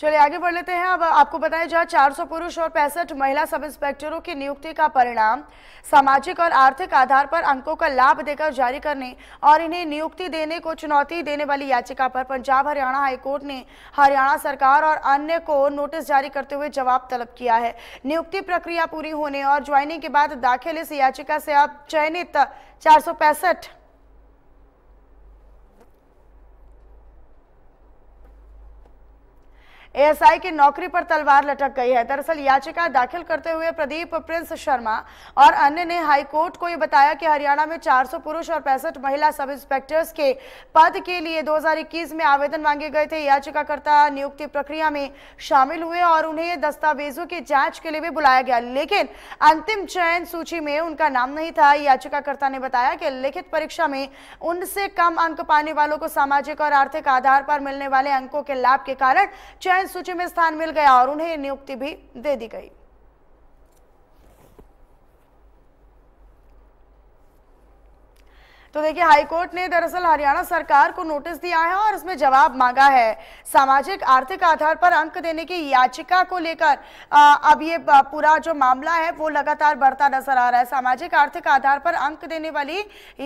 चलिए आगे बढ़ लेते हैं अब आपको बताया जहां 400 पुरुष और पैंसठ महिला सब इंस्पेक्टरों की नियुक्ति का परिणाम सामाजिक और आर्थिक आधार पर अंकों का लाभ देकर जारी करने और इन्हें नियुक्ति देने को चुनौती देने वाली याचिका पर पंजाब हरियाणा हाईकोर्ट ने हरियाणा सरकार और अन्य को नोटिस जारी करते हुए जवाब तलब किया है नियुक्ति प्रक्रिया पूरी होने और ज्वाइनिंग के बाद दाखिल इस याचिका से अब चयनित चार एएसआई की नौकरी पर तलवार लटक गई है दरअसल याचिका दाखिल करते हुए प्रदीप प्रिंस शर्मा और अन्य ने हाईकोर्ट को यह बताया कि हरियाणा में 400 पुरुष और पैंसठ महिला सब इंस्पेक्टर्स के पद के लिए 2021 में आवेदन मांगे गए थे याचिकाकर्ता नियुक्ति प्रक्रिया में शामिल हुए और उन्हें दस्तावेजों की जांच के लिए भी बुलाया गया लेकिन अंतिम चयन सूची में उनका नाम नहीं था याचिकाकर्ता ने बताया कि लिखित परीक्षा में उनसे कम अंक पाने वालों को सामाजिक और आर्थिक आधार पर मिलने वाले अंकों के लाभ के कारण चयन इस सूची में स्थान मिल गया और उन्हें नियुक्ति भी दे दी गई तो देखिए हाईकोर्ट ने दरअसल हरियाणा सरकार को नोटिस दिया है और इसमें जवाब मांगा है सामाजिक आर्थिक आधार पर अंक देने की याचिका को लेकर अब ये पूरा जो मामला है वो लगातार बढ़ता नजर आ रहा है सामाजिक आर्थिक आधार पर अंक देने वाली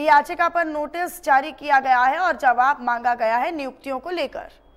याचिका पर नोटिस जारी किया गया है और जवाब मांगा गया है नियुक्तियों को लेकर